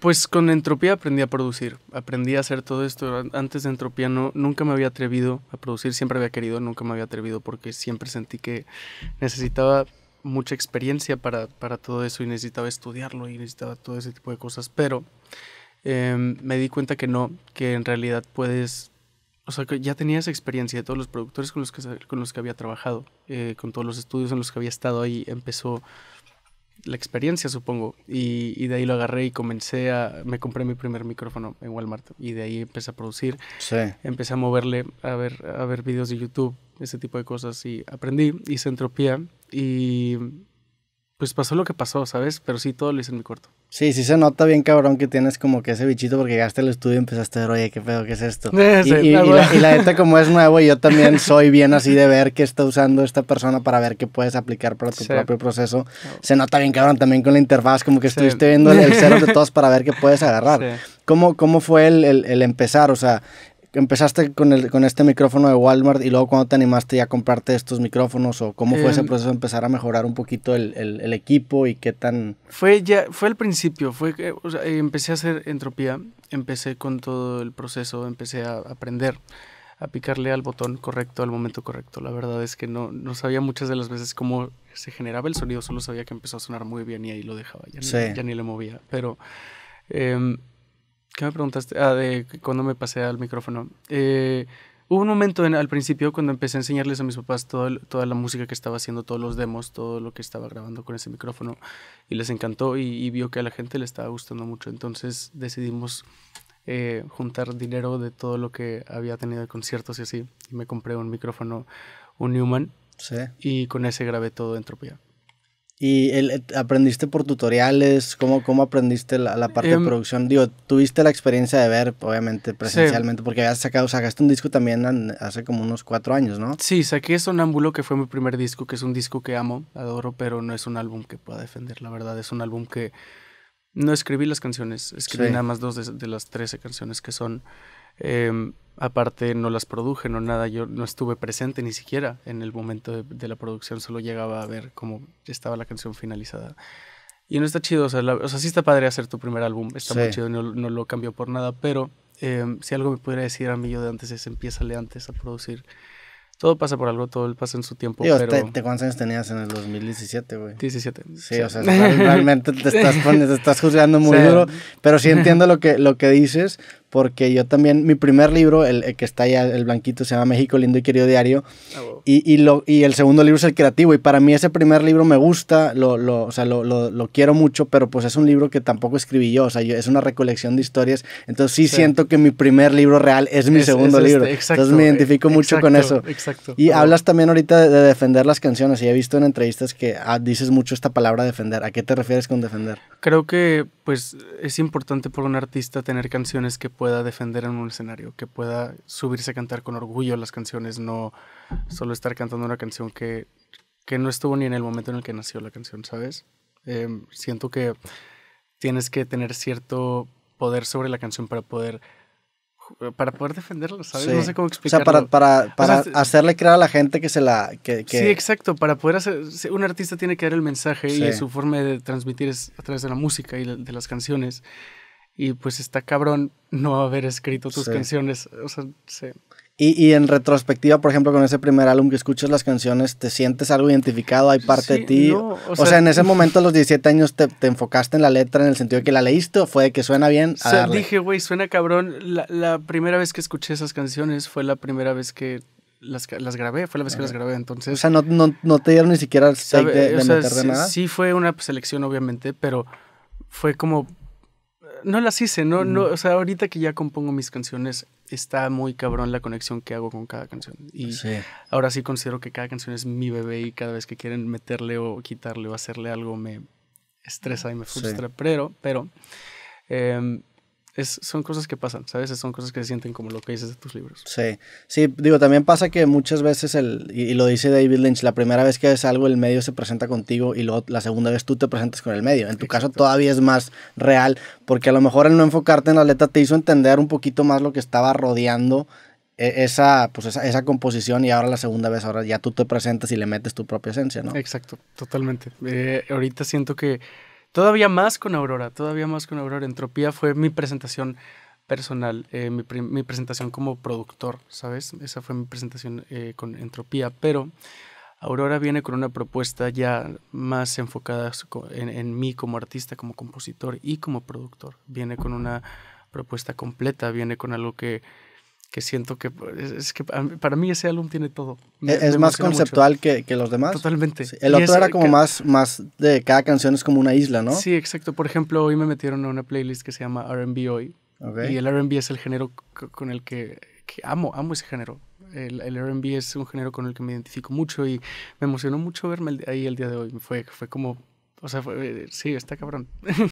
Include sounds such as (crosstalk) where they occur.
Pues con Entropía aprendí a producir, aprendí a hacer todo esto. Antes de Entropía no, nunca me había atrevido a producir, siempre había querido, nunca me había atrevido porque siempre sentí que necesitaba mucha experiencia para, todo eso y necesitaba estudiarlo y necesitaba todo ese tipo de cosas. Pero em, me di cuenta que no, que en realidad puedes... O sea, que ya tenía esa experiencia de todos los productores con los que, con los que había trabajado, eh, con todos los estudios en los que había estado ahí, empezó la experiencia, supongo. Y, de ahí lo agarré y comencé a... Me compré mi primer micrófono en Walmart y de ahí empecé a producir. Empecé a moverle, a ver, a ver videos de YouTube, ese tipo de cosas. Y aprendí, hice entropía y pues pasó lo que pasó, ¿sabes? Pero sí, todo lo hice en mi corto Sí, sí se nota bien cabrón que tienes como que ese bichito porque llegaste al estudio y empezaste a ver, oye, qué pedo, qué es esto. (laughs) y, la, neta, como es nuevo, yo también (laughs) soy bien así de ver qué está usando esta persona para ver qué puedes aplicar para tu propio proceso. Se nota bien cabrón también con la interfaz, como que estuviste viendo el, cero de (laughs) todos para ver qué puedes agarrar. ¿Cómo, ¿Cómo fue el, el, empezar? O sea, empezaste con, el, con este micrófono de Walmart y luego cuando te animaste ya a comprarte estos micrófonos o cómo fue ese em, proceso de empezar a mejorar un poquito el, equipo y qué tan... Fue ya, fue al principio, fue o eh, empecé a hacer entropía, empecé con todo el proceso, empecé a aprender a picarle al botón correcto al momento correcto. La verdad es que no, no sabía muchas de las veces cómo se generaba el sonido, solo sabía que empezó a sonar muy bien y ahí lo dejaba, ya, ni, ya ni le movía, pero... Em, ¿Qué me preguntaste? Ah, de cuando me pasé al micrófono. Eh, hubo un momento al principio cuando empecé a enseñarles a mis papás toda la música que estaba haciendo, todos los demos, todo lo que estaba grabando con ese micrófono. Y les encantó y, vio que a la gente le estaba gustando mucho. Entonces decidimos eh, juntar dinero de todo lo que había tenido de conciertos y así. me compré un micrófono, un Newman. Y con ese grabé todo Entropía. ¿Y eh, aprendiste por tutoriales? ¿Cómo, cómo aprendiste la, parte de em, producción? Digo, tuviste la experiencia de ver, obviamente, presencialmente, porque habías sacado, sacaste un disco también hace como unos cuatro años, ¿no? Sí, saqué Sonámbulo, que fue mi primer disco, que es un disco que amo, adoro, pero no es un álbum que pueda defender, la verdad. Es un álbum que no escribí las canciones, escribí nada más dos de, de las trece canciones que son Em, aparte no las produje, no nada, yo no estuve presente ni siquiera en el momento de, la producción, solo llegaba a ver cómo estaba la canción finalizada. Y no está chido, o sea, sí está padre hacer tu primer álbum, está muy chido, no, lo cambio por nada, pero em, si algo me pudiera decir a mí yo de antes es empiézale antes a producir. Todo pasa por algo, todo pasa en su tiempo. ¿Cuántos años tenías en el 2017, güey? 17. Sí, o sea, realmente te estás, (laughs) juzgando muy duro, pero sí (laughs) entiendo lo que, lo que dices, porque yo también, mi primer libro, el, que está allá, el blanquito, se llama México Lindo y Querido Diario, ah, y, y, lo, y el segundo libro es el creativo, y para mí ese primer libro me gusta, lo, lo, o sea, lo, lo, lo quiero mucho, pero pues es un libro que tampoco escribí yo, o sea, es una recolección de historias, entonces sí, siento que mi primer libro real es mi segundo este, libro, exacto, entonces me identifico eh, mucho con eso. Exacto. Y hablas también ahorita de, defender las canciones, y he visto en entrevistas que ah, dices mucho esta palabra defender, ¿a qué te refieres con defender? Creo que pues es importante para un artista tener canciones que pueda defender en un escenario, que pueda subirse a cantar con orgullo las canciones, no solo estar cantando una canción que, que no estuvo ni en el momento en el que nació la canción, ¿sabes? Em, siento que tienes que tener cierto poder sobre la canción para poder para poder defenderlo, ¿sabes? No sé cómo explicarlo. O sea, para, para, para hacerle creer a la gente que se la... Que, Sí, exacto, para poder hacer... Un artista tiene que dar el mensaje y su forma de transmitir es a través de la música y de las canciones. Y pues está cabrón no haber escrito tus canciones, o sea, se... Y, en retrospectiva, por ejemplo, con ese primer álbum que escuchas las canciones, ¿te sientes algo identificado? ¿Hay parte de ti? o, sea, en ese momento, a los 17 años, te, enfocaste en la letra en el sentido de que la leíste o fue de que suena bien? o sea, dije, güey, suena cabrón. La, la, primera vez que escuché esas canciones fue la primera vez que las, grabé, fue la vez que las grabé, entonces... O sea, no, no, te dieron ni siquiera el de, de meter nada. Sí, fue una selección, obviamente, pero fue como no las hice, no, no, o sea, ahorita que ya compongo mis canciones, está muy cabrón la conexión que hago con cada canción. Y ahora sí considero que cada canción es mi bebé y cada vez que quieren meterle o quitarle o hacerle algo me estresa y me frustra. Pero, pero em, son cosas que pasan, ¿sabes? Son cosas que se sienten como lo que dices de tus libros. Sí, sí, digo, también pasa que muchas veces, el, y, lo dice David Lynch, la primera vez que ves algo, el medio se presenta contigo y luego la segunda vez tú te presentas con el medio. En tu caso todavía es más real, porque a lo mejor el no enfocarte en la letra te hizo entender un poquito más lo que estaba rodeando e, esa, pues composición y ahora la segunda vez, ahora ya tú te presentas y le metes tu propia esencia, ¿no? Exacto, totalmente. Eh, ahorita siento que Todavía más con Aurora, todavía más con Aurora. Entropía fue mi presentación personal, eh, mi, presentación como productor, ¿sabes? Esa fue mi presentación eh, con Entropía, pero Aurora viene con una propuesta ya más enfocada en mí como artista, como compositor y como productor. Viene con una propuesta completa, viene con algo que que siento que es que para mí ese álbum tiene todo. es más conceptual que, los demás. Totalmente. El otro era como más, más de cada canción es como una isla, ¿no? Sí, exacto. Por ejemplo, hoy me metieron a una playlist que se llama RB hoy. Y el RB es el género con el que, amo, amo ese género. El, el RB es un género con el que me identifico mucho y me emocionó mucho verme ahí el día de hoy. Fue, fue como, o sea, eh, sí, está cabrón. (laughs)